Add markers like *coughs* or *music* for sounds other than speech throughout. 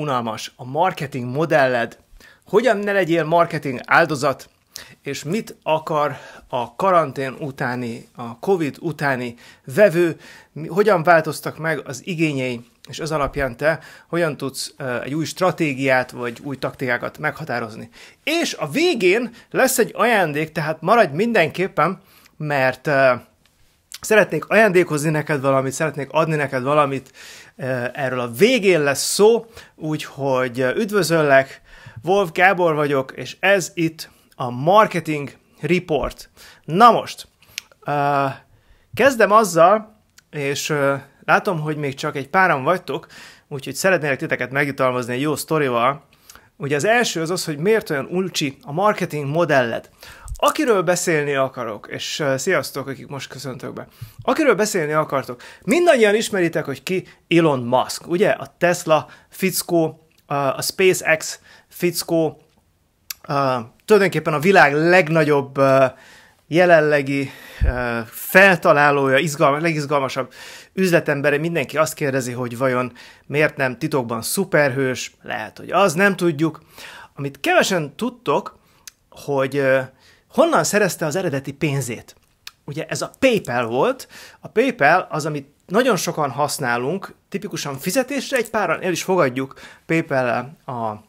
unalmas a marketing modelled, hogyan ne legyél marketing áldozat, és mit akar a karantén utáni, a COVID utáni vevő, hogyan változtak meg az igényei, és az alapján te hogyan tudsz eh, egy új stratégiát vagy új taktikákat meghatározni. És a végén lesz egy ajándék, tehát maradj mindenképpen, mert eh, szeretnék ajándékozni neked valamit, szeretnék adni neked valamit, Erről a végén lesz szó, úgyhogy üdvözöllek, Wolf Gábor vagyok, és ez itt a Marketing Report. Na most, kezdem azzal, és látom, hogy még csak egy páran vagytok, úgyhogy szeretnélek titeket megjutalmazni egy jó sztorival. Ugye az első az az, hogy miért olyan ulcsi a marketing modelled. Akiről beszélni akarok, és uh, sziasztok, akik most köszöntök be. Akiről beszélni akartok, mindannyian ismeritek, hogy ki Elon Musk, ugye? A Tesla fickó, uh, a SpaceX fickó, uh, tulajdonképpen a világ legnagyobb uh, jelenlegi uh, feltalálója, izgalmas, legizgalmasabb üzletembere, mindenki azt kérdezi, hogy vajon miért nem titokban szuperhős, lehet, hogy az, nem tudjuk. Amit kevesen tudtok, hogy uh, honnan szerezte az eredeti pénzét? Ugye ez a PayPal volt. A PayPal az, amit nagyon sokan használunk, tipikusan fizetésre, egy páran el is fogadjuk paypal a, a,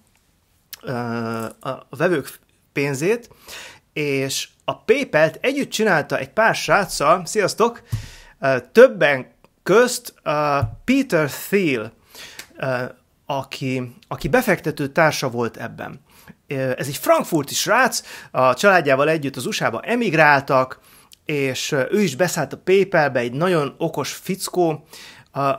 a vevők pénzét, és a PayPal-t együtt csinálta egy pár sráccal, sziasztok, többen közt Peter Thiel, aki, aki befektető társa volt ebben ez egy frankfurti srác, a családjával együtt az USA-ba emigráltak, és ő is beszállt a PayPal-be, egy nagyon okos fickó,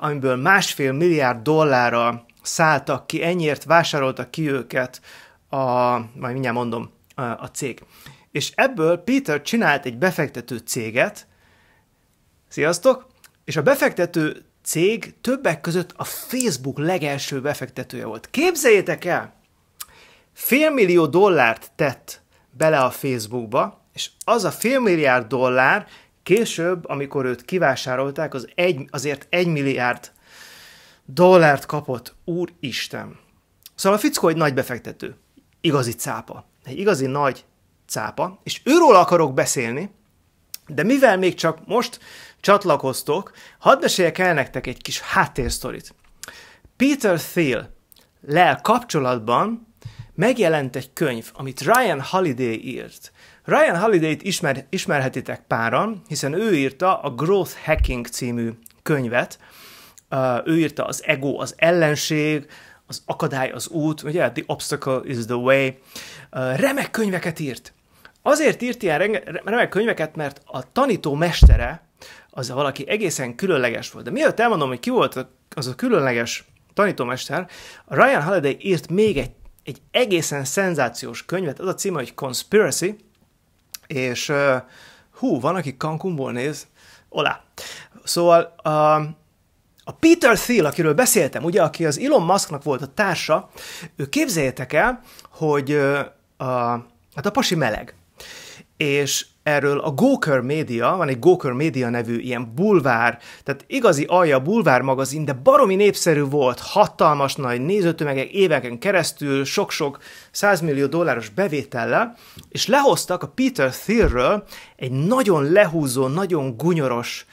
amiből másfél milliárd dollárra szálltak ki, ennyiért vásároltak ki őket, a, majd mindjárt mondom, a, a cég. És ebből Peter csinált egy befektető céget, sziasztok, és a befektető cég többek között a Facebook legelső befektetője volt. Képzeljétek el! félmillió dollárt tett bele a Facebookba, és az a félmilliárd dollár később, amikor őt kivásárolták, az egy, azért egy milliárd dollárt kapott, úristen. Szóval a fickó egy nagy befektető, igazi cápa, egy igazi nagy cápa, és őról akarok beszélni, de mivel még csak most csatlakoztok, hadd meséljek el nektek egy kis háttérsztorit. Peter Thiel lel kapcsolatban megjelent egy könyv, amit Ryan Holiday írt. Ryan Holiday-t ismer, ismerhetitek páran, hiszen ő írta a Growth Hacking című könyvet. Ő írta az ego az ellenség, az akadály az út, ugye, The Obstacle is the Way. Remek könyveket írt. Azért írt ilyen remek könyveket, mert a tanító mestere az valaki egészen különleges volt. De mielőtt elmondom, hogy ki volt az a különleges tanítómester, Ryan Holiday írt még egy egy egészen szenzációs könyvet, az a címe, hogy Conspiracy, és uh, hú, van, aki Cancunból néz, olá. Szóval uh, a Peter Thiel, akiről beszéltem, ugye, aki az Elon Musknak volt a társa, ő képzeljétek el, hogy uh, hát a pasi meleg és erről a Gawker Media, van egy Gawker Media nevű ilyen bulvár, tehát igazi alja bulvár magazin, de baromi népszerű volt, hatalmas nagy nézőtömegek éveken keresztül, sok-sok 100 millió dolláros bevétellel, és lehoztak a Peter Thielről egy nagyon lehúzó, nagyon gunyoros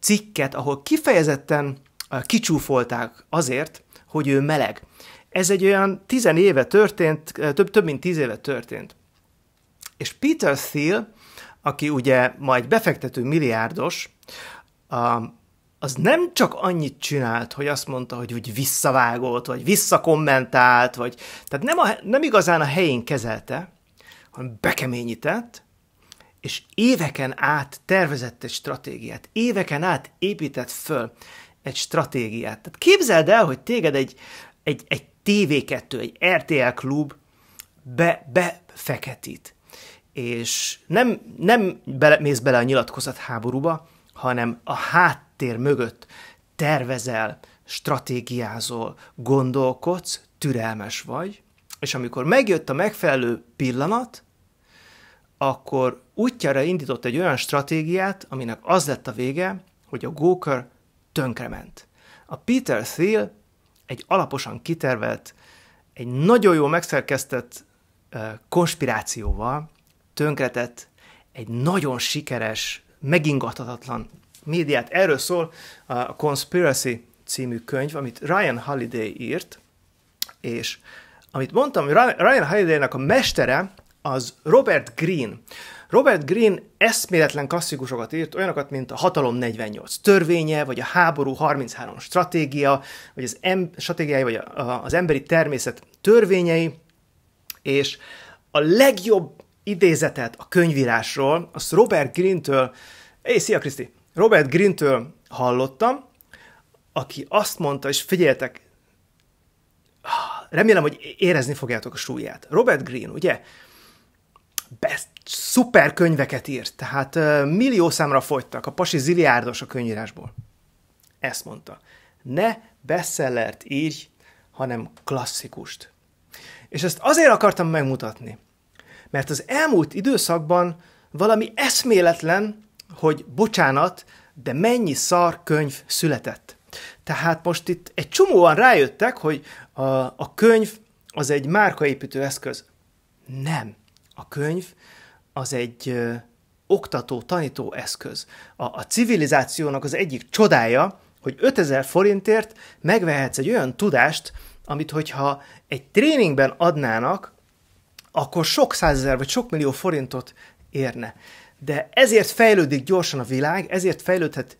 cikket, ahol kifejezetten kicsúfolták azért, hogy ő meleg. Ez egy olyan 10 éve történt, több, több mint 10 éve történt. És Peter Thiel, aki ugye egy befektető milliárdos, az nem csak annyit csinált, hogy azt mondta, hogy úgy visszavágott, vagy visszakommentált, vagy, tehát nem, a, nem igazán a helyén kezelte, hanem bekeményített, és éveken át tervezett egy stratégiát, éveken át épített föl egy stratégiát. Tehát képzeld el, hogy téged egy, egy, egy TV2, egy RTL klub be, befeketít és nem, nem bele, mész bele a háborúba, hanem a háttér mögött tervezel, stratégiázol, gondolkodsz, türelmes vagy, és amikor megjött a megfelelő pillanat, akkor útjára indított egy olyan stratégiát, aminek az lett a vége, hogy a Goker tönkrement. A Peter Thiel egy alaposan kitervelt, egy nagyon jó megszerkesztett konspirációval tönkretett egy nagyon sikeres, megingathatatlan médiát. Erről szól a Conspiracy című könyv, amit Ryan Holiday írt, és amit mondtam, Ryan Holiday-nek a mestere az Robert Green. Robert Green eszméletlen klasszikusokat írt, olyanokat, mint a Hatalom 48 törvénye, vagy a Háború 33 stratégia, vagy az, em- stratégiai, vagy a, a, az emberi természet törvényei, és a legjobb idézetet a könyvírásról, azt Robert Grintől, től éj, szia Kriszti, Robert Grintől től hallottam, aki azt mondta, és figyeltek, remélem, hogy érezni fogjátok a súlyát. Robert Green, ugye, best, szuper könyveket írt, tehát millió számra fogytak, a pasi ziliárdos a könyvírásból. Ezt mondta. Ne bestsellert írj, hanem klasszikust. És ezt azért akartam megmutatni, mert az elmúlt időszakban valami eszméletlen, hogy bocsánat, de mennyi szar könyv született. Tehát most itt egy csomóan rájöttek, hogy a, a könyv az egy márkaépítő eszköz. Nem. A könyv az egy ö, oktató, tanító eszköz. A, a civilizációnak az egyik csodája, hogy 5000 forintért megvehetsz egy olyan tudást, amit hogyha egy tréningben adnának, akkor sok százezer vagy sok millió forintot érne. De ezért fejlődik gyorsan a világ, ezért fejlődhet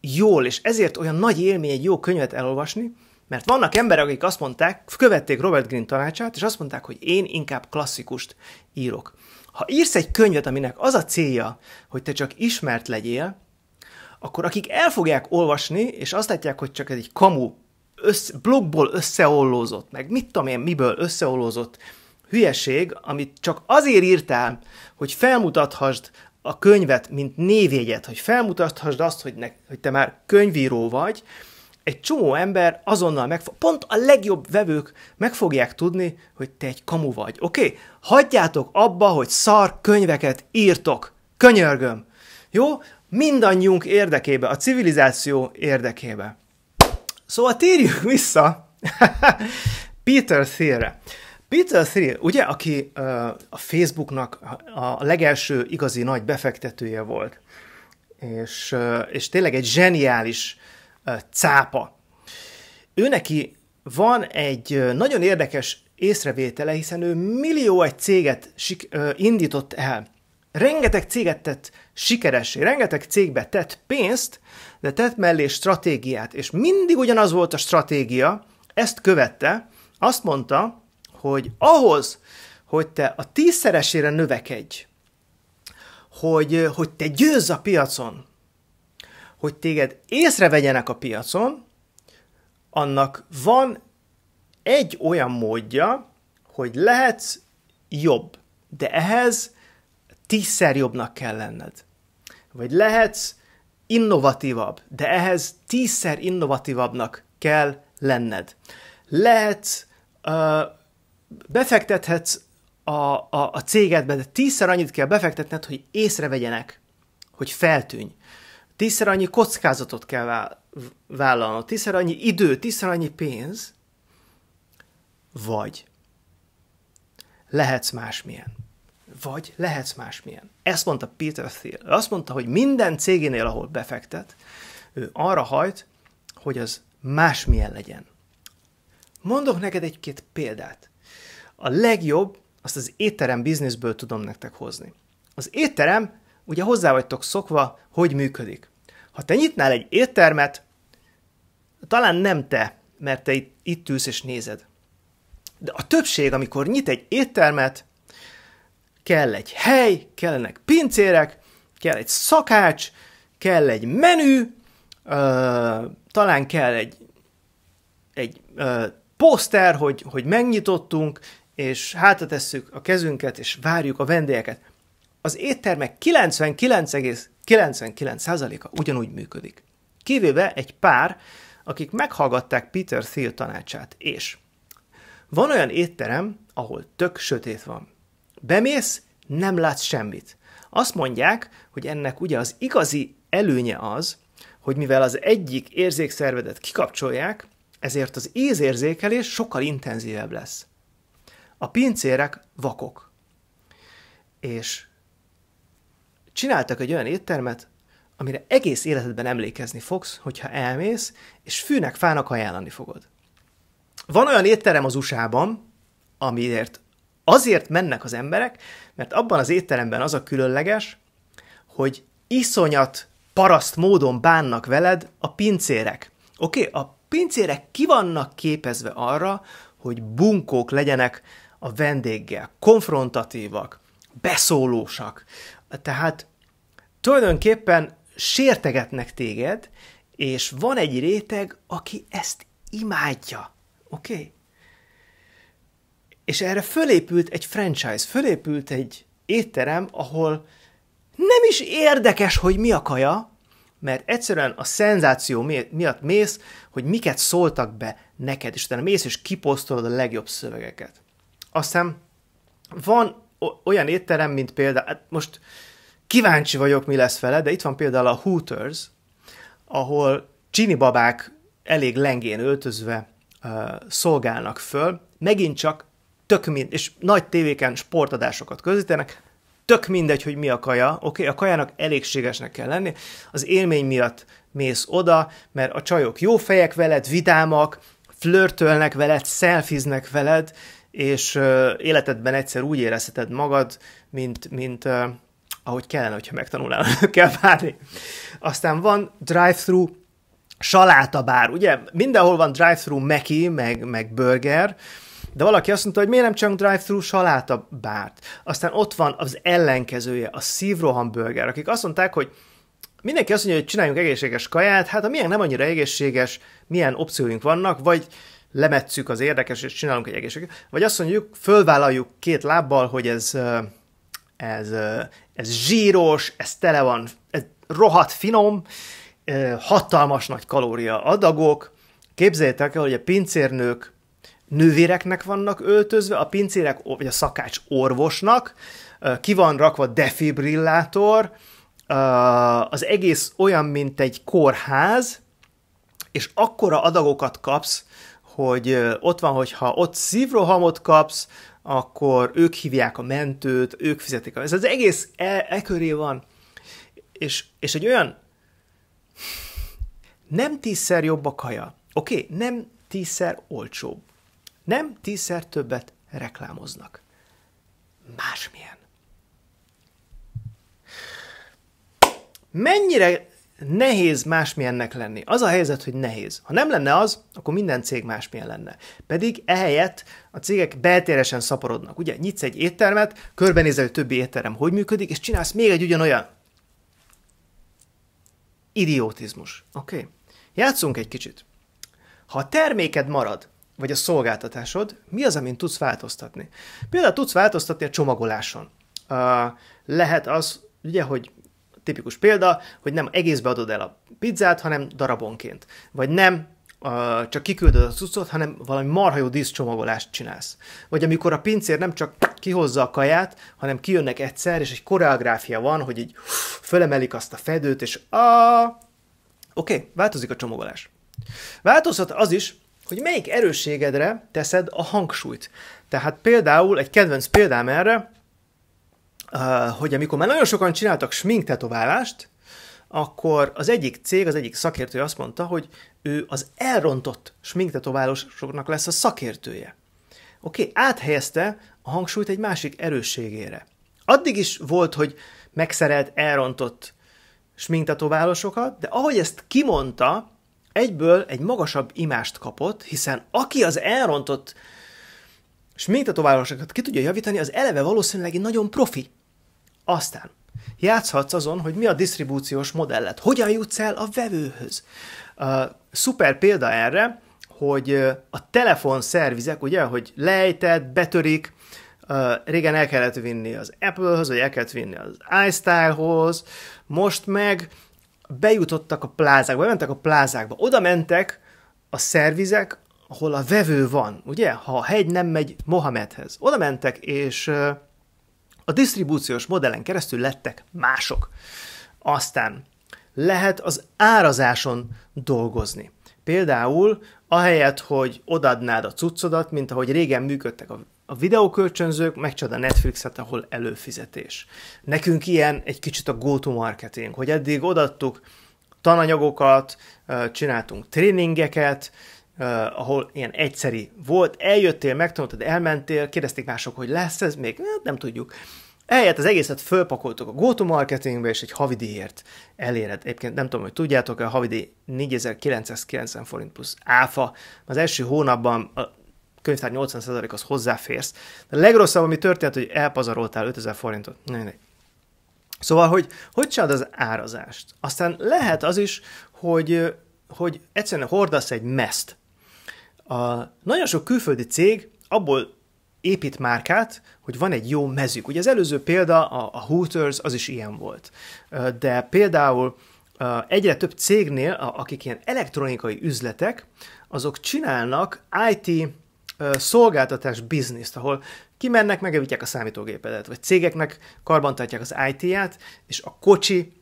jól, és ezért olyan nagy élmény egy jó könyvet elolvasni, mert vannak emberek, akik azt mondták, követték Robert Green tanácsát, és azt mondták, hogy én inkább klasszikust írok. Ha írsz egy könyvet, aminek az a célja, hogy te csak ismert legyél, akkor akik el fogják olvasni, és azt látják, hogy csak egy kamu, össz, blogból összeollózott, meg mit tudom én, miből összeollózott hülyeség, amit csak azért írtál, hogy felmutathasd a könyvet, mint névjegyet, hogy felmutathasd azt, hogy, ne, hogy te már könyvíró vagy, egy csomó ember azonnal meg, pont a legjobb vevők meg fogják tudni, hogy te egy kamu vagy. Oké? Okay? Hagyjátok abba, hogy szar könyveket írtok. Könyörgöm. Jó? Mindannyiunk érdekébe, a civilizáció érdekébe. Szóval térjünk vissza *laughs* Peter Thierre. Peter Thiel, ugye, aki a Facebooknak a legelső igazi nagy befektetője volt, és, és tényleg egy zseniális cápa. Ő neki van egy nagyon érdekes észrevétele, hiszen ő millió egy céget sik- indított el. Rengeteg céget tett sikeressé, rengeteg cégbe tett pénzt, de tett mellé stratégiát, és mindig ugyanaz volt a stratégia, ezt követte, azt mondta, hogy ahhoz, hogy te a tízszeresére növekedj, hogy, hogy te győzz a piacon, hogy téged észrevegyenek a piacon, annak van egy olyan módja, hogy lehetsz jobb, de ehhez tízszer jobbnak kell lenned. Vagy lehetsz innovatívabb, de ehhez tízszer innovatívabbnak kell lenned. Lehetsz uh, befektethetsz a, a, a cégedbe, de tízszer annyit kell befektetned, hogy észrevegyenek, hogy feltűnj. Tízszer annyi kockázatot kell vállalnod, tízszer annyi idő, tízszer annyi pénz, vagy lehetsz másmilyen. Vagy lehetsz másmilyen. Ezt mondta Peter Thiel. Azt mondta, hogy minden cégénél, ahol befektet, ő arra hajt, hogy az másmilyen legyen. Mondok neked egy-két példát a legjobb, azt az étterem bizniszből tudom nektek hozni. Az étterem, ugye hozzá vagytok szokva, hogy működik. Ha te nyitnál egy éttermet, talán nem te, mert te itt, itt ülsz és nézed. De a többség, amikor nyit egy éttermet, kell egy hely, kellenek pincérek, kell egy szakács, kell egy menü, ö, talán kell egy, egy ö, poszter, hogy, hogy megnyitottunk, és hátra tesszük a kezünket, és várjuk a vendégeket. Az éttermek 99,99%-a ugyanúgy működik. Kivéve egy pár, akik meghallgatták Peter Thiel tanácsát, és van olyan étterem, ahol tök sötét van. Bemész, nem látsz semmit. Azt mondják, hogy ennek ugye az igazi előnye az, hogy mivel az egyik érzékszervedet kikapcsolják, ezért az ízérzékelés sokkal intenzívebb lesz. A pincérek vakok. És csináltak egy olyan éttermet, amire egész életedben emlékezni fogsz, hogyha elmész, és fűnek, fának ajánlani fogod. Van olyan étterem az USA-ban, amiért azért mennek az emberek, mert abban az étteremben az a különleges, hogy iszonyat paraszt módon bánnak veled a pincérek. Oké, okay? a pincérek ki vannak képezve arra, hogy bunkók legyenek a vendéggel, konfrontatívak, beszólósak. Tehát tulajdonképpen sértegetnek téged, és van egy réteg, aki ezt imádja. Oké? Okay? És erre fölépült egy franchise, fölépült egy étterem, ahol nem is érdekes, hogy mi a kaja, mert egyszerűen a szenzáció miatt mész, hogy miket szóltak be neked, és utána mész és kiposztolod a legjobb szövegeket. Aztán van olyan étterem, mint például, hát most kíváncsi vagyok, mi lesz vele, de itt van például a Hooters, ahol babák elég lengén öltözve uh, szolgálnak föl, megint csak tök mind, és nagy tévéken sportadásokat közítenek, tök mindegy, hogy mi a kaja, oké, okay, a kajának elégségesnek kell lenni, az élmény miatt mész oda, mert a csajok jó fejek veled, vidámak, flörtölnek veled, szelfiznek veled, uh, és életedben egyszer úgy érezheted magad, mint, mint ahogy kellene, hogyha megtanulnál *laughs* kell várni. Aztán van drive-thru salátabár, ugye? Mindenhol van drive-thru meki, meg, meg burger, de valaki azt mondta, hogy miért nem csak drive-thru salátabárt. Aztán ott van az ellenkezője, a szívroham burger, akik azt mondták, hogy mindenki azt mondja, hogy csináljunk egészséges kaját, hát a milyen nem annyira egészséges, milyen opcióink vannak, vagy lemetszük az érdekes, és csinálunk egy egészséget, Vagy azt mondjuk, fölvállaljuk két lábbal, hogy ez, ez, ez zsíros, ez tele van, ez rohadt finom, hatalmas nagy kalória adagok. Képzeljétek el, hogy a pincérnők nővéreknek vannak öltözve, a pincérek, vagy a szakács orvosnak, ki van rakva defibrillátor, az egész olyan, mint egy kórház, és akkora adagokat kapsz, hogy ott van, hogyha ott szívrohamot kapsz, akkor ők hívják a mentőt, ők fizetik. A... Ez az egész e, e köré van. És, és egy olyan nem tízszer jobb a kaja. Oké, okay, nem tízszer olcsóbb. Nem tízszer többet reklámoznak. Másmilyen. Mennyire nehéz másmilyennek lenni. Az a helyzet, hogy nehéz. Ha nem lenne az, akkor minden cég másmilyen lenne. Pedig ehelyett a cégek beltéresen szaporodnak. Ugye nyitsz egy éttermet, körbenézel, hogy többi étterem hogy működik, és csinálsz még egy ugyanolyan. Idiotizmus. Oké? Okay? Játszunk egy kicsit. Ha a terméked marad, vagy a szolgáltatásod, mi az, amin tudsz változtatni? Például tudsz változtatni a csomagoláson. Uh, lehet az, ugye, hogy tipikus példa, hogy nem egészbe adod el a pizzát, hanem darabonként. Vagy nem uh, csak kiküldöd a cuccot, hanem valami marha jó díszcsomagolást csinálsz. Vagy amikor a pincér nem csak kihozza a kaját, hanem kijönnek egyszer, és egy koreográfia van, hogy így fölemelik azt a fedőt, és a... Oké, okay, változik a csomagolás. Változhat az is, hogy melyik erősségedre teszed a hangsúlyt. Tehát például egy kedvenc példám erre, hogy amikor már nagyon sokan csináltak smink tetoválást, akkor az egyik cég, az egyik szakértő azt mondta, hogy ő az elrontott tetoválósoknak lesz a szakértője. Oké, okay, áthelyezte a hangsúlyt egy másik erősségére. Addig is volt, hogy megszerelt, elrontott tetoválósokat, de ahogy ezt kimondta, egyből egy magasabb imást kapott, hiszen aki az elrontott sminktetoválósokat ki tudja javítani, az eleve valószínűleg egy nagyon profi aztán játszhatsz azon, hogy mi a disztribúciós modellet, hogyan jutsz el a vevőhöz. Uh, szuper példa erre, hogy a telefonszervizek, ugye, hogy lejtett, betörik, uh, régen el kellett vinni az apple hoz vagy el kellett vinni az iStyle-hoz, most meg bejutottak a plázákba, mentek a plázákba, oda mentek a szervizek, ahol a vevő van, ugye, ha a hegy nem megy Mohamedhez. Oda mentek, és uh, a disztribúciós modellen keresztül lettek mások. Aztán lehet az árazáson dolgozni. Például ahelyett, hogy odadnád a cuccodat, mint ahogy régen működtek a a videókölcsönzők, megcsoda a Netflixet, ahol előfizetés. Nekünk ilyen egy kicsit a go-to-marketing, hogy eddig odattuk tananyagokat, csináltunk tréningeket, Uh, ahol ilyen egyszeri volt, eljöttél, megtanultad, elmentél, kérdezték mások, hogy lesz ez még, hát nem tudjuk. Eljött az egészet fölpakoltuk a GoTo marketingbe, és egy havidíjért eléred. Egyébként nem tudom, hogy tudjátok, a havidi 4990 forint plusz áfa. Az első hónapban a könyvtár 80% az hozzáférsz. De a legrosszabb, ami történt, hogy elpazaroltál 5000 forintot. ne ne Szóval, hogy hogy csinálod az árazást? Aztán lehet az is, hogy, hogy egyszerűen hordasz egy meszt, a nagyon sok külföldi cég abból épít márkát, hogy van egy jó mezük. Ugye az előző példa, a, a Hooters, az is ilyen volt. De például egyre több cégnél, akik ilyen elektronikai üzletek, azok csinálnak IT szolgáltatás bizniszt, ahol kimennek, megevítják a számítógépedet, vagy cégeknek karbantartják az IT-ját, és a kocsi,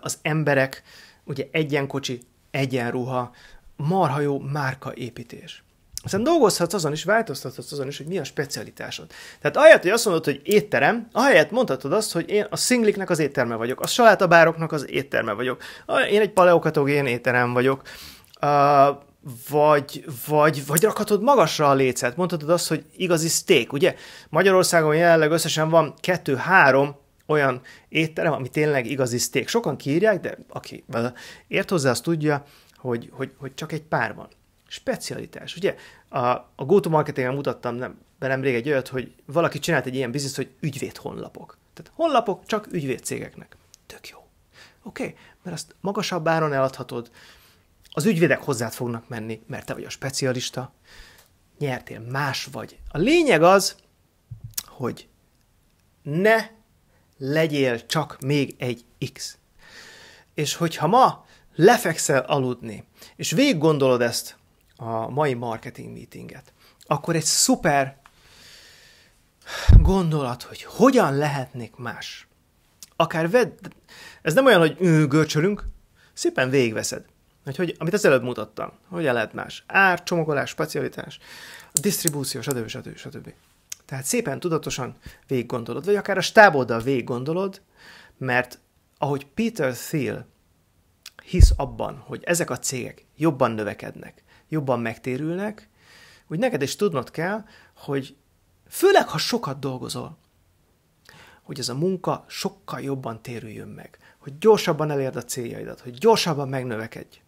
az emberek, ugye egyen kocsi, egyen ruha, marha jó márkaépítés. Aztán dolgozhatsz azon is, változtathatsz azon is, hogy mi a specialitásod. Tehát ahelyett, hogy azt mondod, hogy étterem, ahelyett mondhatod azt, hogy én a szingliknek az étterme vagyok, a salátabároknak az étterme vagyok, én egy paleokatogén étterem vagyok, uh, vagy, vagy, vagy rakhatod magasra a lécet, mondhatod azt, hogy igazi steak, ugye? Magyarországon jelenleg összesen van kettő-három olyan étterem, ami tényleg igazi steak. Sokan kiírják, de aki ért hozzá, azt tudja, hogy, hogy, hogy csak egy pár van. Specialitás, ugye? A, a to en mutattam nem, be nemrég egy olyat, hogy valaki csinált egy ilyen bizniszt, hogy ügyvéd honlapok. Tehát honlapok csak ügyvéd cégeknek. Tök jó. Oké, okay, mert azt magasabb áron eladhatod, az ügyvédek hozzád fognak menni, mert te vagy a specialista, nyertél, más vagy. A lényeg az, hogy ne legyél csak még egy X. És hogyha ma lefekszel aludni, és végig gondolod ezt a mai marketing meetinget, akkor egy szuper gondolat, hogy hogyan lehetnék más. Akár vedd, ez nem olyan, hogy ő, görcsölünk, szépen végigveszed. Hogy, hogy, amit az előbb mutattam, hogyan lehet más. Ár, csomagolás, specialitás, disztribúció, stb. stb. stb. Tehát szépen tudatosan gondolod, vagy akár a stáboddal gondolod, mert ahogy Peter Thiel hisz abban, hogy ezek a cégek jobban növekednek, jobban megtérülnek, úgy neked is tudnod kell, hogy főleg, ha sokat dolgozol, hogy ez a munka sokkal jobban térüljön meg, hogy gyorsabban elérd a céljaidat, hogy gyorsabban megnövekedj,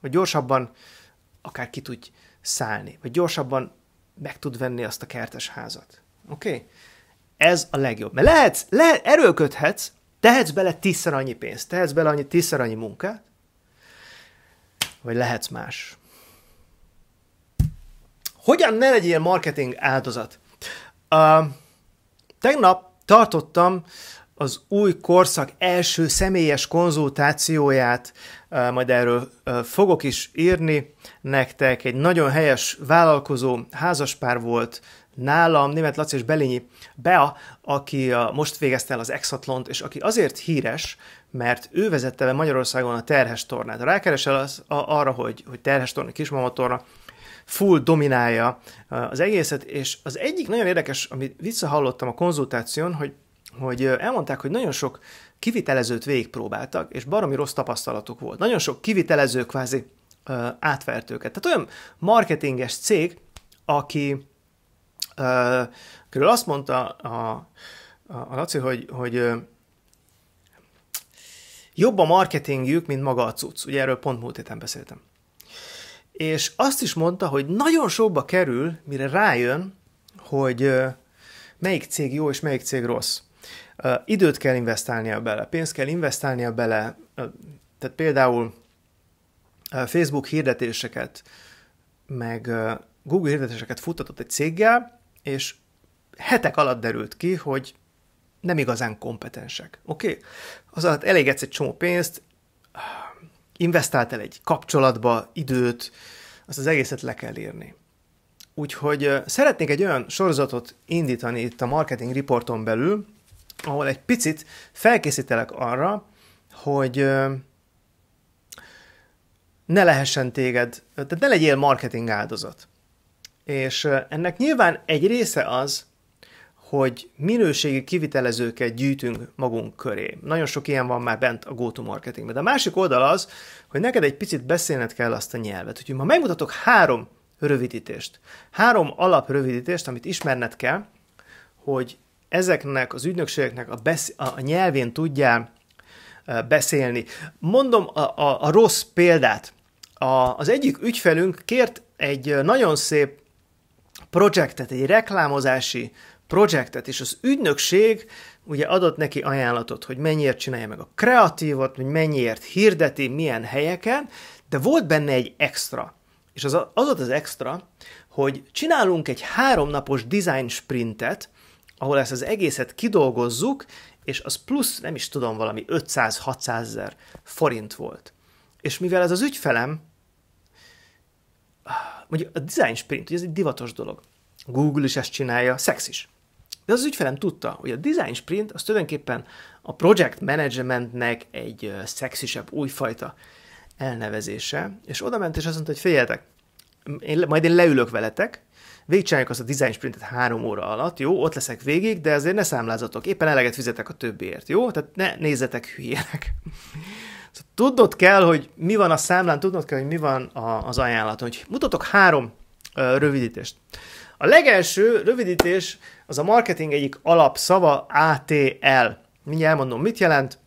hogy gyorsabban akár ki tudj szállni, vagy gyorsabban meg tud venni azt a kertes házat. Oké? Okay? Ez a legjobb. Mert lehetsz, le, erőlködhetsz, tehetsz bele tízszer annyi pénzt, tehetsz bele annyi tízszer annyi munkát, vagy lehetsz más. Hogyan ne legyél marketing áldozat? Uh, tegnap tartottam az új korszak első személyes konzultációját, majd erről fogok is írni nektek. Egy nagyon helyes vállalkozó házaspár volt nálam, német Laci és Belényi Bea, aki most végezte el az Exatlont, és aki azért híres, mert ő vezette le Magyarországon a terhes tornát. Rákeresel az, a, arra, hogy, hogy terhes torna, kismama torna, full dominálja az egészet, és az egyik nagyon érdekes, amit visszahallottam a konzultáción, hogy, hogy elmondták, hogy nagyon sok kivitelezőt végigpróbáltak, és baromi rossz tapasztalatuk volt. Nagyon sok kivitelező kvázi ö, átvert őket. Tehát olyan marketinges cég, aki körül azt mondta a, a, a Laci, hogy, hogy jobb a marketingjük, mint maga a cucc. Ugye erről pont múlt héten beszéltem. És azt is mondta, hogy nagyon sokba kerül, mire rájön, hogy melyik cég jó és melyik cég rossz. Időt kell investálnia bele, pénzt kell investálnia bele, tehát például Facebook hirdetéseket, meg Google hirdetéseket futtatott egy céggel, és hetek alatt derült ki, hogy nem igazán kompetensek. Oké? Okay? Az alatt elégedsz egy csomó pénzt, investáltál egy kapcsolatba időt, azt az egészet le kell írni. Úgyhogy szeretnék egy olyan sorozatot indítani itt a Marketing Reporton belül, ahol egy picit felkészítelek arra, hogy ne lehessen téged, tehát ne legyél marketing áldozat. És ennek nyilván egy része az, hogy minőségi kivitelezőket gyűjtünk magunk köré. Nagyon sok ilyen van már bent a go-to marketingben. De a másik oldal az, hogy neked egy picit beszélned kell azt a nyelvet. Úgyhogy ma megmutatok három rövidítést. Három alap rövidítést, amit ismerned kell, hogy ezeknek az ügynökségeknek a, besz- a nyelvén tudjál beszélni. Mondom a, a, a rossz példát. A, az egyik ügyfelünk kért egy nagyon szép projektet, egy reklámozási projektet, és az ügynökség ugye adott neki ajánlatot, hogy mennyiért csinálja meg a kreatívot, hogy mennyiért hirdeti, milyen helyeken, de volt benne egy extra. És az, az volt az extra, hogy csinálunk egy háromnapos design sprintet, ahol ezt az egészet kidolgozzuk, és az plusz, nem is tudom, valami 500-600 ezer forint volt. És mivel ez az ügyfelem, mondjuk a design sprint, ugye ez egy divatos dolog. Google is ezt csinálja, szex is. De az ügyfelem tudta, hogy a design sprint az tulajdonképpen a project managementnek egy szexisebb, újfajta elnevezése, és oda ment és azt mondta, hogy figyeljetek, én, majd én leülök veletek, végigcsináljuk azt a design sprintet három óra alatt, jó, ott leszek végig, de azért ne számlázatok, éppen eleget fizetek a többiért, jó? Tehát ne nézzetek hülyének. *laughs* Szóval tudnod kell, hogy mi van a számlán, tudnod kell, hogy mi van a, az ajánlaton. Hogy mutatok három ö, rövidítést. A legelső rövidítés az a marketing egyik alapszava ATL. Mindjárt elmondom, mit jelent.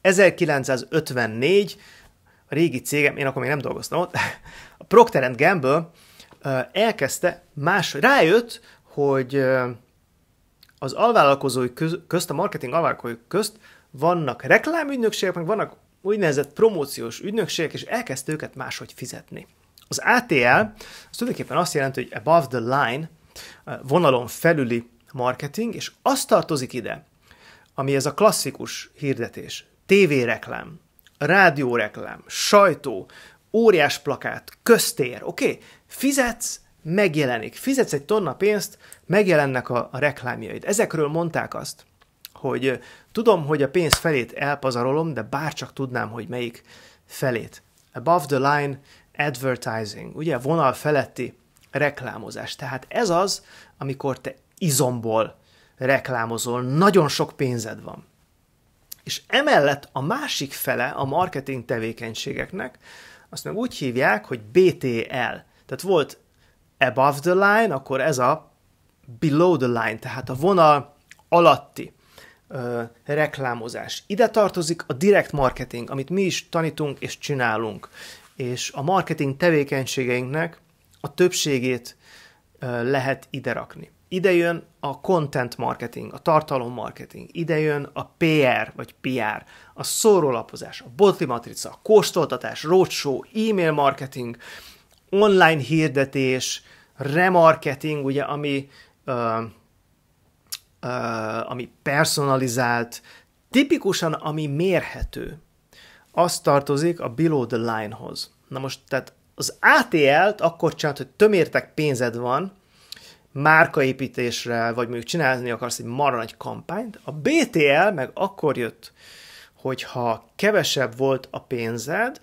1954, a régi cégem, én akkor még nem dolgoztam ott, *laughs* a Procter Gamble elkezdte, más, rájött, hogy az alvállalkozói közt, a marketing alvállalkozói közt vannak reklámügynökségek, meg vannak úgynevezett promóciós ügynökségek, és elkezdte őket máshogy fizetni. Az ATL, az tulajdonképpen azt jelenti, hogy above the line, vonalon felüli marketing, és az tartozik ide, ami ez a klasszikus hirdetés, tévéreklám, rádióreklám, sajtó, óriás plakát, köztér, oké? Okay? Fizetsz, megjelenik. Fizetsz egy tonna pénzt, megjelennek a, a reklámjaid. Ezekről mondták azt, hogy tudom, hogy a pénz felét elpazarolom, de bárcsak tudnám, hogy melyik felét. Above the line advertising, ugye vonal feletti reklámozás. Tehát ez az, amikor te izomból reklámozol, nagyon sok pénzed van. És emellett a másik fele a marketing tevékenységeknek, azt meg úgy hívják, hogy BTL. Tehát volt above the line, akkor ez a below the line, tehát a vonal alatti ö, reklámozás. Ide tartozik a direct marketing, amit mi is tanítunk és csinálunk. És a marketing tevékenységeinknek a többségét lehet ide rakni. Ide jön a content marketing, a tartalom marketing, ide jön a PR vagy PR, a szórólapozás, a botli matrica, a kóstoltatás, roadshow, e-mail marketing, online hirdetés, remarketing, ugye, ami, ö, ö, ami personalizált, tipikusan ami mérhető, az tartozik a below the line-hoz. Na most, tehát az ATL-t akkor csinálod, hogy tömértek pénzed van, márkaépítésre, vagy mondjuk csinálni akarsz egy marra nagy kampányt. A BTL meg akkor jött, hogyha kevesebb volt a pénzed,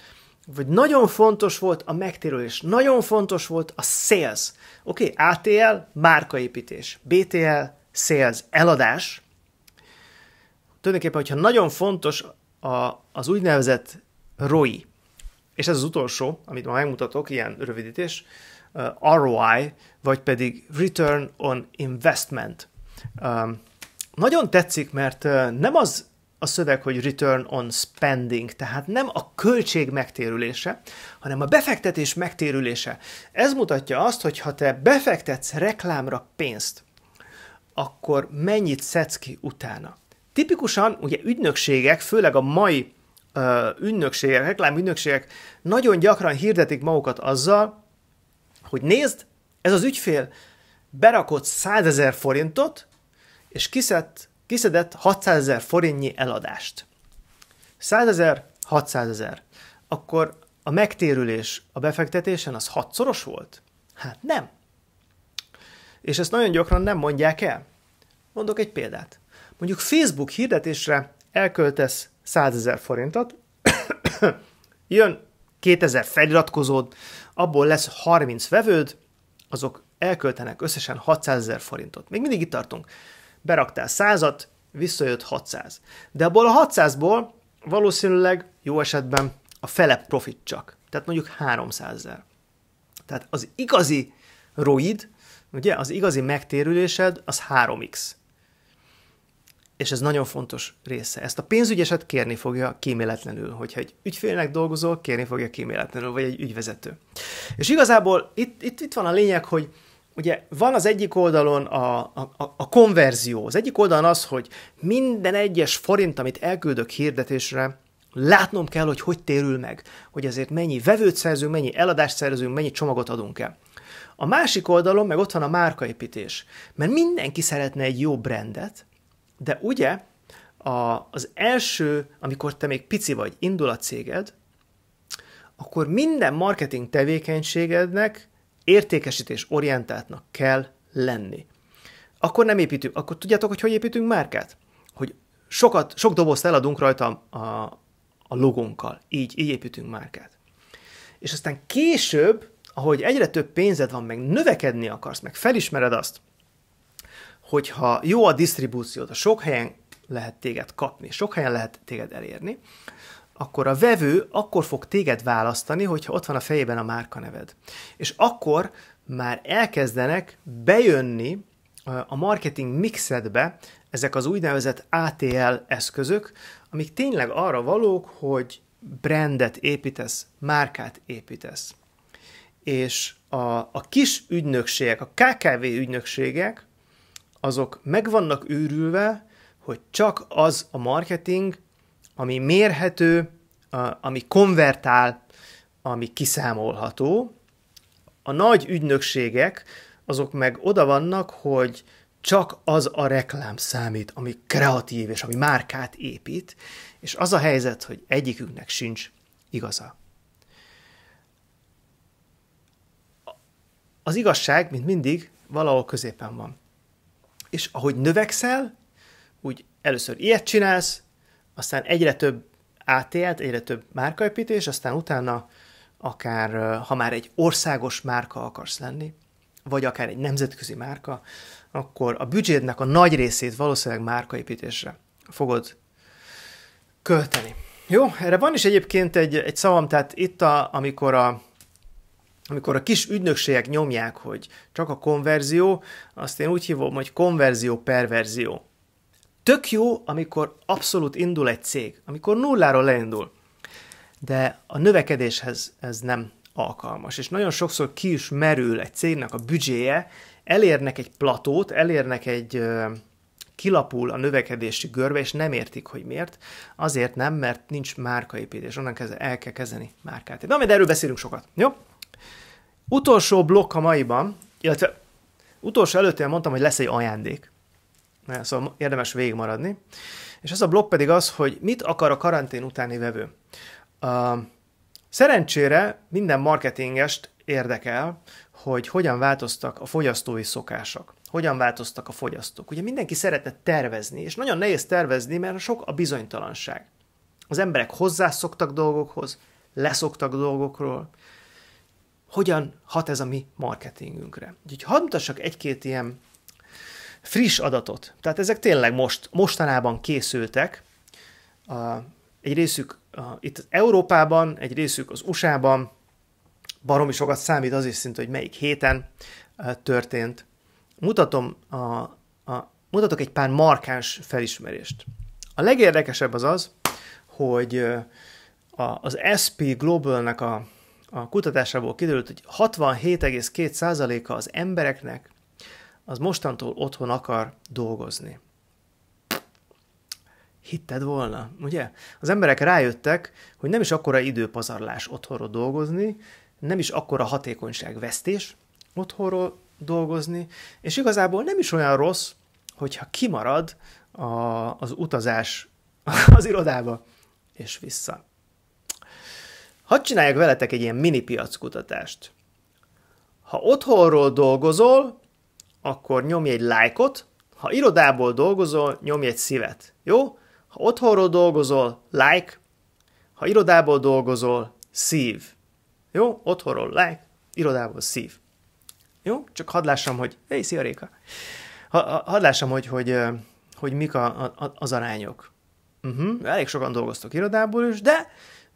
vagy nagyon fontos volt a megtérülés, nagyon fontos volt a sales. Oké, okay, ATL, márkaépítés, BTL, sales, eladás. Tulajdonképpen, hogyha nagyon fontos a, az úgynevezett ROI, és ez az utolsó, amit ma megmutatok, ilyen rövidítés, uh, ROI, vagy pedig Return on Investment. Um, nagyon tetszik, mert uh, nem az a szöveg, hogy return on spending, tehát nem a költség megtérülése, hanem a befektetés megtérülése. Ez mutatja azt, hogy ha te befektetsz reklámra pénzt, akkor mennyit szedsz ki utána. Tipikusan ugye ügynökségek, főleg a mai reklám ünnökségek nagyon gyakran hirdetik magukat azzal, hogy nézd, ez az ügyfél berakott 100 ezer forintot, és kiszedett, kiszedett 600 ezer forintnyi eladást. 100 ezer, 600 ezer. Akkor a megtérülés a befektetésen az hatszoros volt? Hát nem. És ezt nagyon gyakran nem mondják el. Mondok egy példát. Mondjuk Facebook hirdetésre elköltesz 100 ezer forintot, *coughs* jön 2000 feliratkozód, abból lesz 30 vevőd, azok elköltenek összesen 600 ezer forintot. Még mindig itt tartunk. Beraktál 100-at, visszajött 600. De abból a 600-ból valószínűleg jó esetben a fele profit csak. Tehát mondjuk 300 ezer. Tehát az igazi roid, ugye, az igazi megtérülésed az 3x és ez nagyon fontos része. Ezt a pénzügyeset kérni fogja kíméletlenül. Hogyha egy ügyfélnek dolgozol, kérni fogja kíméletlenül, vagy egy ügyvezető. És igazából itt, itt, itt van a lényeg, hogy ugye van az egyik oldalon a, a, a konverzió. Az egyik oldalon az, hogy minden egyes forint, amit elküldök hirdetésre, látnom kell, hogy hogy térül meg, hogy ezért mennyi vevőt szerzünk, mennyi eladást szerzünk, mennyi csomagot adunk el. A másik oldalon meg ott van a márkaépítés, mert mindenki szeretne egy jó brandet, de ugye a, az első, amikor te még pici vagy, indul a céged, akkor minden marketing tevékenységednek értékesítés orientáltnak kell lenni. Akkor nem építünk, akkor tudjátok, hogy hogy építünk márkát? Hogy sokat, sok dobozt eladunk rajta a, a logónkkal. Így, így építünk márkát. És aztán később, ahogy egyre több pénzed van, meg növekedni akarsz, meg felismered azt, hogyha jó a disztribúciót, a sok helyen lehet téged kapni, sok helyen lehet téged elérni, akkor a vevő akkor fog téged választani, hogyha ott van a fejében a márkaneved. És akkor már elkezdenek bejönni a marketing mixedbe ezek az úgynevezett ATL eszközök, amik tényleg arra valók, hogy brandet építesz, márkát építesz. És a, a kis ügynökségek, a KKV ügynökségek azok meg vannak őrülve, hogy csak az a marketing, ami mérhető, ami konvertál, ami kiszámolható. A nagy ügynökségek azok meg oda vannak, hogy csak az a reklám számít, ami kreatív és ami márkát épít, és az a helyzet, hogy egyikünknek sincs igaza. Az igazság, mint mindig, valahol középen van és ahogy növekszel, úgy először ilyet csinálsz, aztán egyre több ATL-t, egyre több márkaépítés, aztán utána akár, ha már egy országos márka akarsz lenni, vagy akár egy nemzetközi márka, akkor a büdzsédnek a nagy részét valószínűleg márkaépítésre fogod költeni. Jó, erre van is egyébként egy, egy szavam, tehát itt, a, amikor a, amikor a kis ügynökségek nyomják, hogy csak a konverzió, azt én úgy hívom, hogy konverzió perverzió. Tök jó, amikor abszolút indul egy cég, amikor nulláról leindul, de a növekedéshez ez nem alkalmas, és nagyon sokszor ki is merül egy cégnek a büdzséje, elérnek egy platót, elérnek egy kilapul a növekedési görbe, és nem értik, hogy miért. Azért nem, mert nincs márkaépítés. Onnan kezdve el kell kezdeni márkát. De majd erről beszélünk sokat. Jó? Utolsó blokk a maiban, illetve utolsó előtt mondtam, hogy lesz egy ajándék. szóval érdemes végigmaradni. És ez a blokk pedig az, hogy mit akar a karantén utáni vevő. Uh, szerencsére minden marketingest érdekel, hogy hogyan változtak a fogyasztói szokások. Hogyan változtak a fogyasztók. Ugye mindenki szeretne tervezni, és nagyon nehéz tervezni, mert sok a bizonytalanság. Az emberek hozzászoktak dolgokhoz, leszoktak dolgokról, hogyan hat ez a mi marketingünkre. Úgyhogy hadd mutassak egy-két ilyen friss adatot. Tehát ezek tényleg most, mostanában készültek. A, egy részük a, itt az Európában, egy részük az USA-ban. Baromi sokat számít az is szinte, hogy melyik héten a, e, történt. Mutatom a, a, mutatok egy pár markáns felismerést. A legérdekesebb az az, hogy e, a, az SP Globalnek a a kutatásából kiderült, hogy 67,2%-a az embereknek az mostantól otthon akar dolgozni. Hitted volna, ugye? Az emberek rájöttek, hogy nem is akkora időpazarlás otthonról dolgozni, nem is akkora hatékonyságvesztés otthonról dolgozni, és igazából nem is olyan rossz, hogyha kimarad a, az utazás *laughs* az irodába és vissza. Hadd csináljak veletek egy ilyen mini piackutatást. Ha otthonról dolgozol, akkor nyomj egy lájkot, ha irodából dolgozol, nyomj egy szívet. Jó? Ha otthonról dolgozol, like, ha irodából dolgozol, szív. Jó? Otthonról like, irodából szív. Jó? Csak hadd lássam, hogy... Hé, hey, szia Réka! Ha, ha, hadd lássam, hogy, hogy, hogy mik a, a, az arányok. Uh-huh. Elég sokan dolgoztok irodából is, de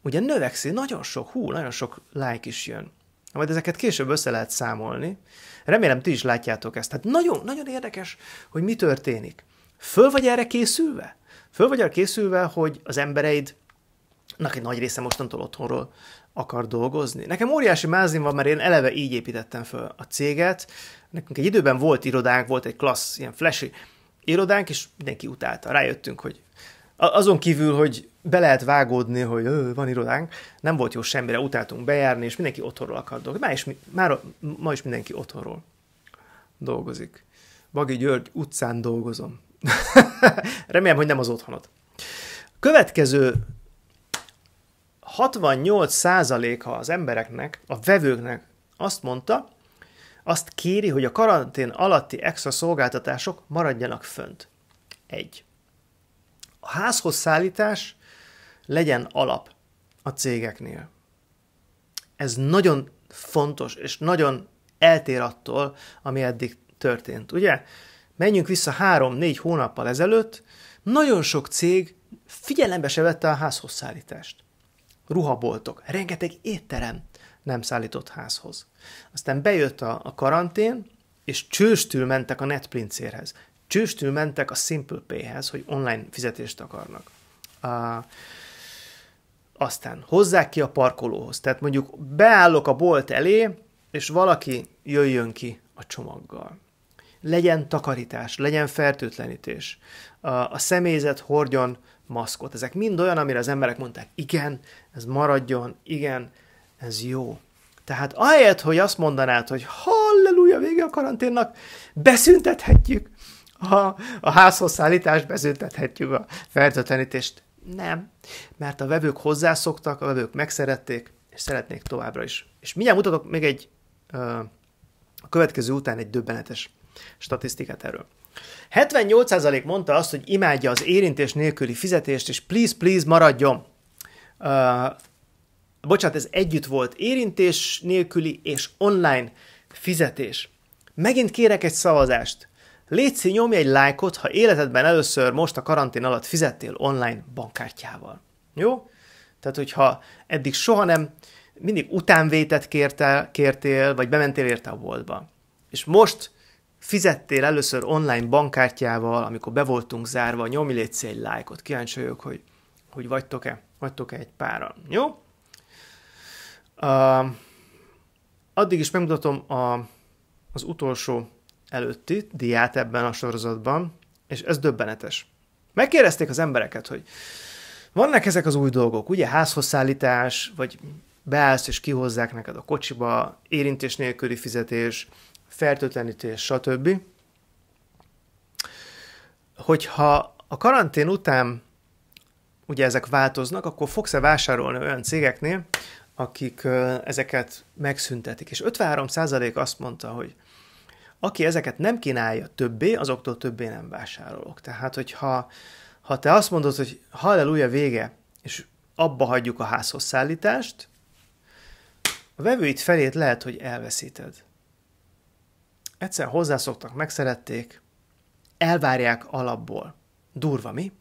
ugye növekszik, nagyon sok, hú, nagyon sok like is jön. Majd ezeket később össze lehet számolni. Remélem ti is látjátok ezt. Tehát nagyon, nagyon érdekes, hogy mi történik. Föl vagy erre készülve? Föl vagy arra készülve, hogy az embereid egy nagy része mostantól otthonról akar dolgozni. Nekem óriási mázim van, mert én eleve így építettem föl a céget. Nekünk egy időben volt irodánk, volt egy klassz, ilyen flashy irodánk, és mindenki utálta. Rájöttünk, hogy azon kívül, hogy be lehet vágódni, hogy van irodánk, nem volt jó semmire, utáltunk bejárni, és mindenki otthonról akar dolgozni. Már is, már, ma is mindenki otthonról dolgozik. Bagi György utcán dolgozom. *laughs* Remélem, hogy nem az otthonod. Következő 68%-a az embereknek, a vevőknek azt mondta, azt kéri, hogy a karantén alatti extra szolgáltatások maradjanak fönt. Egy. A házhoz szállítás legyen alap a cégeknél. Ez nagyon fontos, és nagyon eltér attól, ami eddig történt, ugye? Menjünk vissza három-négy hónappal ezelőtt, nagyon sok cég figyelembe se vette a házhozszállítást. Ruhaboltok, rengeteg étterem nem szállított házhoz. Aztán bejött a, a karantén, és csőstül mentek a netprincérhez. Csőstül mentek a pay hez hogy online fizetést akarnak. Uh, aztán hozzák ki a parkolóhoz. Tehát mondjuk beállok a bolt elé, és valaki jöjjön ki a csomaggal. Legyen takarítás, legyen fertőtlenítés. A, a személyzet hordjon maszkot. Ezek mind olyan, amire az emberek mondták, igen, ez maradjon, igen, ez jó. Tehát ahelyett, hogy azt mondanád, hogy halleluja, vége a karanténnak, beszüntethetjük a, a házhoz szállítást, beszüntethetjük a fertőtlenítést. Nem, mert a vevők hozzászoktak, a vevők megszerették, és szeretnék továbbra is. És mindjárt mutatok még egy a következő után egy döbbenetes statisztikát erről. 78% mondta azt, hogy imádja az érintés nélküli fizetést, és please, please maradjon. Uh, bocsánat, ez együtt volt érintés nélküli és online fizetés. Megint kérek egy szavazást. Légy nyomj egy lájkot, ha életedben először most a karantén alatt fizettél online bankkártyával. Jó? Tehát, hogyha eddig soha nem, mindig utánvétet kértel, kértél, vagy bementél érte a boltba. És most fizettél először online bankkártyával, amikor be voltunk zárva, nyomj légy egy lájkot. Kíváncsi vagyok, hogy, hogy vagytok-e, vagytok-e egy páran. Jó? Uh, addig is megmutatom a, az utolsó előtti diát ebben a sorozatban, és ez döbbenetes. Megkérdezték az embereket, hogy vannak ezek az új dolgok, ugye házhozszállítás, vagy beállsz és kihozzák neked a kocsiba, érintés nélküli fizetés, fertőtlenítés, stb. Hogyha a karantén után ugye ezek változnak, akkor fogsz-e vásárolni olyan cégeknél, akik ezeket megszüntetik. És 53% azt mondta, hogy aki ezeket nem kínálja többé, azoktól többé nem vásárolok. Tehát, hogyha ha te azt mondod, hogy halleluja vége, és abba hagyjuk a házhoz szállítást, a vevőit felét lehet, hogy elveszíted. Egyszer hozzászoktak, megszerették, elvárják alapból. Durva, mi?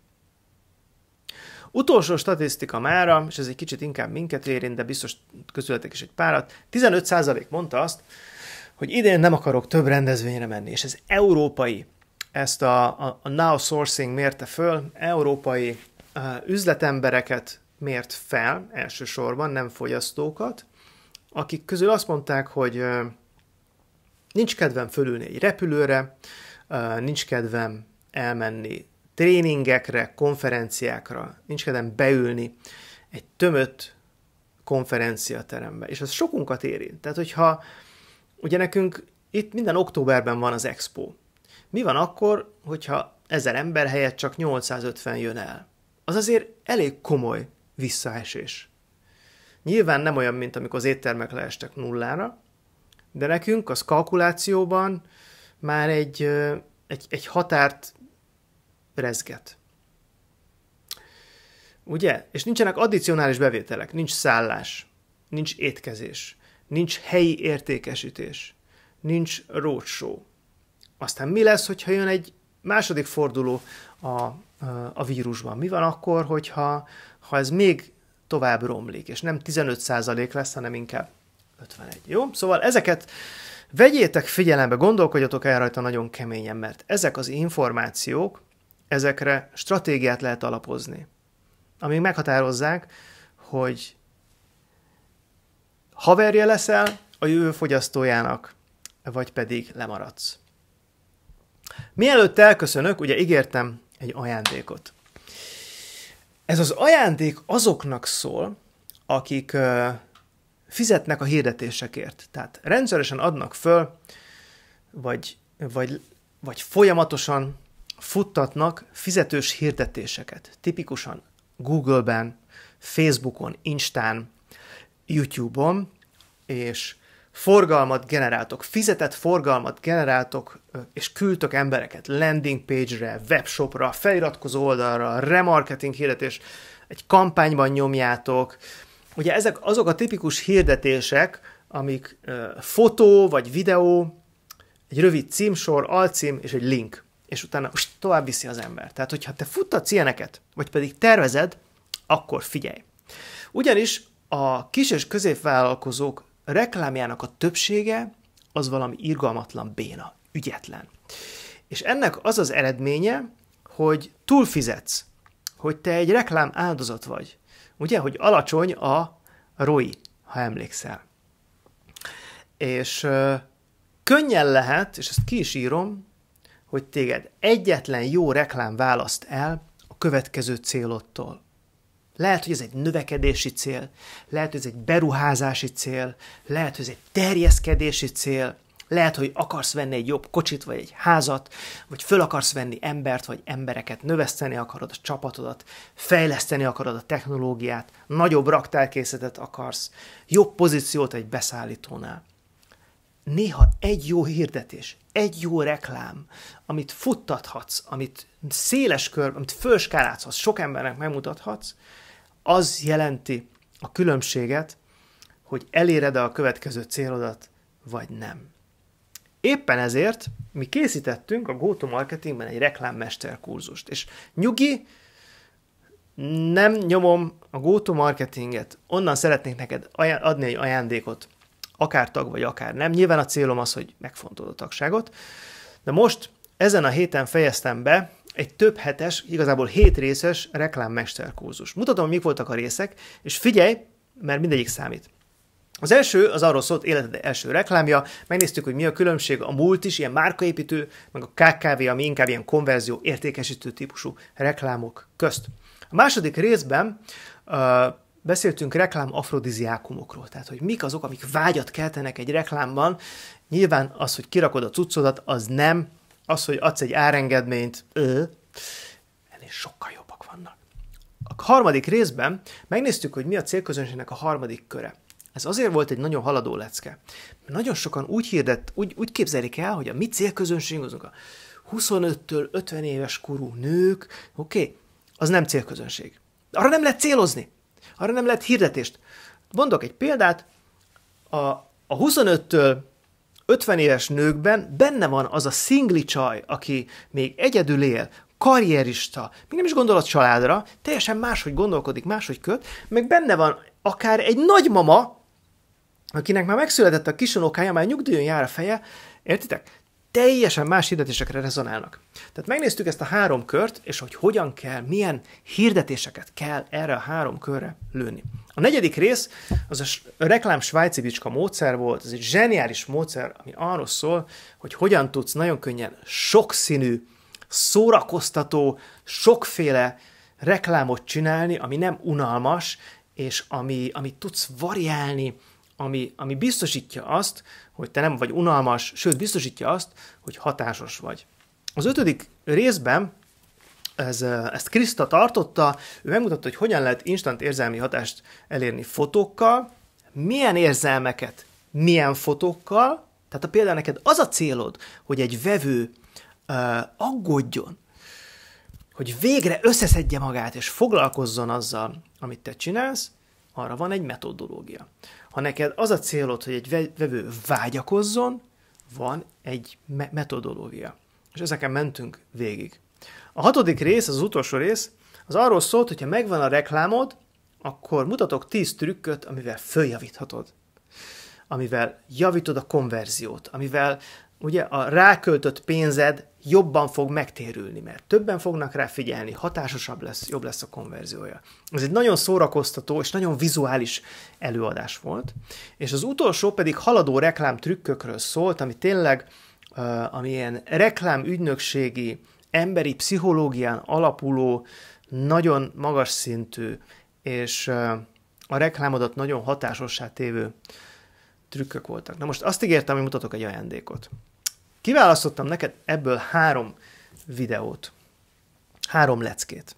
Utolsó statisztika mára, és ez egy kicsit inkább minket érint, de biztos közületek is egy párat, 15% mondta azt, hogy idén nem akarok több rendezvényre menni, és ez európai, ezt a, a, a Now Sourcing mérte föl, európai uh, üzletembereket mért fel elsősorban, nem fogyasztókat, akik közül azt mondták, hogy uh, nincs kedvem fölülni egy repülőre, uh, nincs kedvem elmenni tréningekre, konferenciákra, nincs kedvem beülni egy tömött konferenciaterembe. És ez sokunkat érint. Tehát, hogyha uh, Ugye nekünk itt minden októberben van az expo. Mi van akkor, hogyha ezer ember helyett csak 850 jön el? Az azért elég komoly visszaesés. Nyilván nem olyan, mint amikor az éttermek leestek nullára, de nekünk az kalkulációban már egy, egy, egy határt rezget. Ugye? És nincsenek addicionális bevételek, nincs szállás, nincs étkezés nincs helyi értékesítés, nincs rócsó. Aztán mi lesz, hogyha jön egy második forduló a, a, a vírusban? Mi van akkor, hogyha ha ez még tovább romlik, és nem 15% lesz, hanem inkább 51. Jó? Szóval ezeket vegyétek figyelembe, gondolkodjatok el rajta nagyon keményen, mert ezek az információk, ezekre stratégiát lehet alapozni, amik meghatározzák, hogy haverja leszel a jövő fogyasztójának, vagy pedig lemaradsz. Mielőtt elköszönök, ugye ígértem egy ajándékot. Ez az ajándék azoknak szól, akik fizetnek a hirdetésekért. Tehát rendszeresen adnak föl, vagy, vagy, vagy folyamatosan futtatnak fizetős hirdetéseket. Tipikusan Google-ben, Facebookon, Instán, YouTube-on, és forgalmat generáltok, fizetett forgalmat generáltok, és küldtök embereket landing page-re, webshopra, feliratkozó oldalra, remarketing hirdetés, egy kampányban nyomjátok. Ugye ezek azok a tipikus hirdetések, amik fotó vagy videó, egy rövid címsor, alcím és egy link, és utána most tovább viszi az ember. Tehát, hogyha te futtatsz ilyeneket, vagy pedig tervezed, akkor figyelj. Ugyanis a kis és középvállalkozók reklámjának a többsége az valami irgalmatlan béna, ügyetlen. És ennek az az eredménye, hogy túlfizetsz, hogy te egy reklám áldozat vagy. Ugye, hogy alacsony a ROI, ha emlékszel. És ö, könnyen lehet, és ezt ki is írom, hogy téged egyetlen jó reklám választ el a következő célodtól. Lehet, hogy ez egy növekedési cél, lehet, hogy ez egy beruházási cél, lehet, hogy ez egy terjeszkedési cél, lehet, hogy akarsz venni egy jobb kocsit, vagy egy házat, vagy föl akarsz venni embert, vagy embereket, növeszteni akarod a csapatodat, fejleszteni akarod a technológiát, nagyobb raktárkészletet akarsz, jobb pozíciót egy beszállítónál. Néha egy jó hirdetés, egy jó reklám, amit futtathatsz, amit széles kör, amit fölskálázhatsz, sok embernek megmutathatsz, az jelenti a különbséget, hogy eléred-e a következő célodat, vagy nem. Éppen ezért mi készítettünk a GoTo Marketingben egy reklámmester kurzust, és nyugi, nem nyomom a GoTo Marketinget, onnan szeretnék neked adni egy ajándékot, akár tag vagy akár nem. Nyilván a célom az, hogy megfontolod a tagságot, de most ezen a héten fejeztem be egy több hetes, igazából hét részes reklámmesterkózus. Mutatom, mik voltak a részek, és figyelj, mert mindegyik számít. Az első az arról szólt életed első reklámja, megnéztük, hogy mi a különbség a múlt is, ilyen márkaépítő, meg a KKV, ami inkább ilyen konverzió, értékesítő típusú reklámok közt. A második részben uh, beszéltünk reklám afrodiziákumokról, tehát hogy mik azok, amik vágyat keltenek egy reklámban. Nyilván az, hogy kirakod a cuccodat, az nem az, hogy adsz egy árengedményt, ö, ennél sokkal jobbak vannak. A harmadik részben megnéztük, hogy mi a célközönségnek a harmadik köre. Ez azért volt egy nagyon haladó lecke. Nagyon sokan úgy hirdett, úgy, úgy képzelik el, hogy a mi célközönségünk azok a 25-től 50 éves korú nők, oké, okay, az nem célközönség. Arra nem lehet célozni, arra nem lehet hirdetést. Mondok egy példát, a, a 25-től 50 éves nőkben benne van az a szingli csaj, aki még egyedül él, karrierista, még nem is gondol a családra, teljesen máshogy gondolkodik, máshogy köt, meg benne van akár egy nagymama, akinek már megszületett a kisonokája, már nyugdíjon jár a feje, értitek? Teljesen más hirdetésekre rezonálnak. Tehát megnéztük ezt a három kört, és hogy hogyan kell, milyen hirdetéseket kell erre a három körre lőni. A negyedik rész az a reklám svájci bicska módszer volt, ez egy zseniális módszer, ami arról szól, hogy hogyan tudsz nagyon könnyen sokszínű, szórakoztató, sokféle reklámot csinálni, ami nem unalmas, és ami, ami tudsz variálni, ami, ami biztosítja azt, hogy te nem vagy unalmas, sőt biztosítja azt, hogy hatásos vagy. Az ötödik részben ez, ezt Kriszta tartotta, ő megmutatta, hogy hogyan lehet instant érzelmi hatást elérni fotókkal, milyen érzelmeket, milyen fotókkal, tehát a például neked az a célod, hogy egy vevő uh, aggódjon, hogy végre összeszedje magát és foglalkozzon azzal, amit te csinálsz, arra van egy metodológia. Ha neked az a célod, hogy egy vevő vágyakozzon, van egy me- metodológia. És ezeken mentünk végig. A hatodik rész, az utolsó rész, az arról szólt, hogy ha megvan a reklámod, akkor mutatok 10 trükköt, amivel följavíthatod. Amivel javítod a konverziót, amivel ugye a ráköltött pénzed jobban fog megtérülni, mert többen fognak rá figyelni, hatásosabb lesz, jobb lesz a konverziója. Ez egy nagyon szórakoztató és nagyon vizuális előadás volt, és az utolsó pedig haladó reklám trükkökről szólt, ami tényleg, ami ilyen ügynökségi, emberi pszichológián alapuló, nagyon magas szintű és a reklámodat nagyon hatásossá tévő trükkök voltak. Na most azt ígértem, hogy mutatok egy ajándékot. Kiválasztottam neked ebből három videót, három leckét.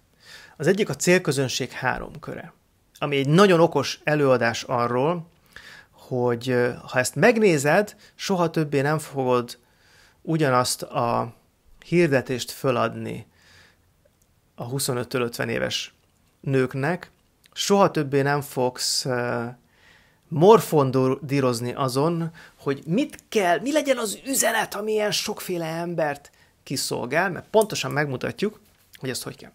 Az egyik a célközönség három köre, ami egy nagyon okos előadás arról, hogy ha ezt megnézed, soha többé nem fogod ugyanazt a hirdetést föladni a 25 50 éves nőknek, soha többé nem fogsz morfondírozni azon, hogy mit kell, mi legyen az üzenet, ami ilyen sokféle embert kiszolgál, mert pontosan megmutatjuk, hogy ezt hogy kell.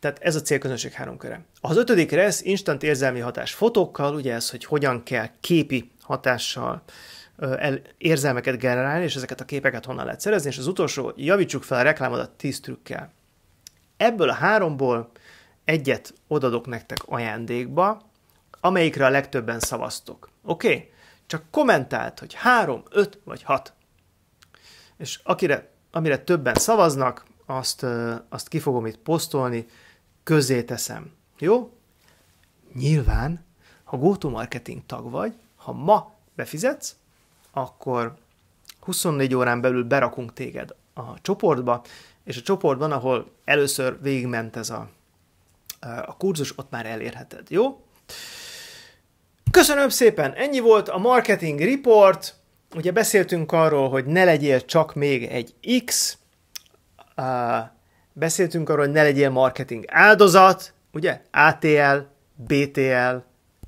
Tehát ez a célközönség három köre. Az ötödik rész instant érzelmi hatás fotókkal, ugye ez, hogy hogyan kell képi hatással uh, el, érzelmeket generálni, és ezeket a képeket honnan lehet szerezni, és az utolsó, javítsuk fel a reklámodat tíz trükkel. Ebből a háromból egyet odadok nektek ajándékba, amelyikre a legtöbben szavaztok. Oké? Okay? Csak kommentált, hogy három, öt vagy hat. És akire, amire többen szavaznak, azt, azt ki fogom itt posztolni, közé teszem. Jó? Nyilván, ha GoTo Marketing tag vagy, ha ma befizetsz, akkor 24 órán belül berakunk téged a csoportba, és a csoportban, ahol először végigment ez a, a kurzus, ott már elérheted, jó? Köszönöm szépen, ennyi volt a Marketing Report, ugye beszéltünk arról, hogy ne legyél csak még egy X, uh, beszéltünk arról, hogy ne legyél marketing áldozat, ugye? ATL, BTL,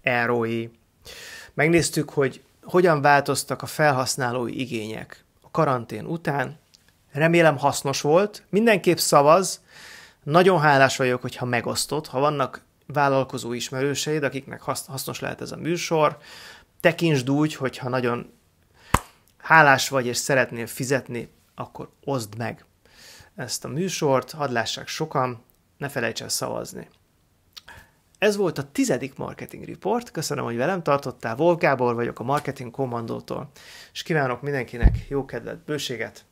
ROI. E. Megnéztük, hogy hogyan változtak a felhasználói igények a karantén után. Remélem hasznos volt. Mindenképp szavaz. Nagyon hálás vagyok, hogyha megosztott, Ha vannak vállalkozó ismerőseid, akiknek hasznos lehet ez a műsor, tekintsd úgy, hogyha nagyon hálás vagy és szeretnél fizetni, akkor oszd meg ezt a műsort, hadd lássák sokan, ne felejts el szavazni. Ez volt a tizedik Marketing Report, köszönöm, hogy velem tartottál, Volk Gábor vagyok a Marketing Kommandótól, és kívánok mindenkinek jó kedvet, bőséget,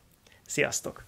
sziasztok!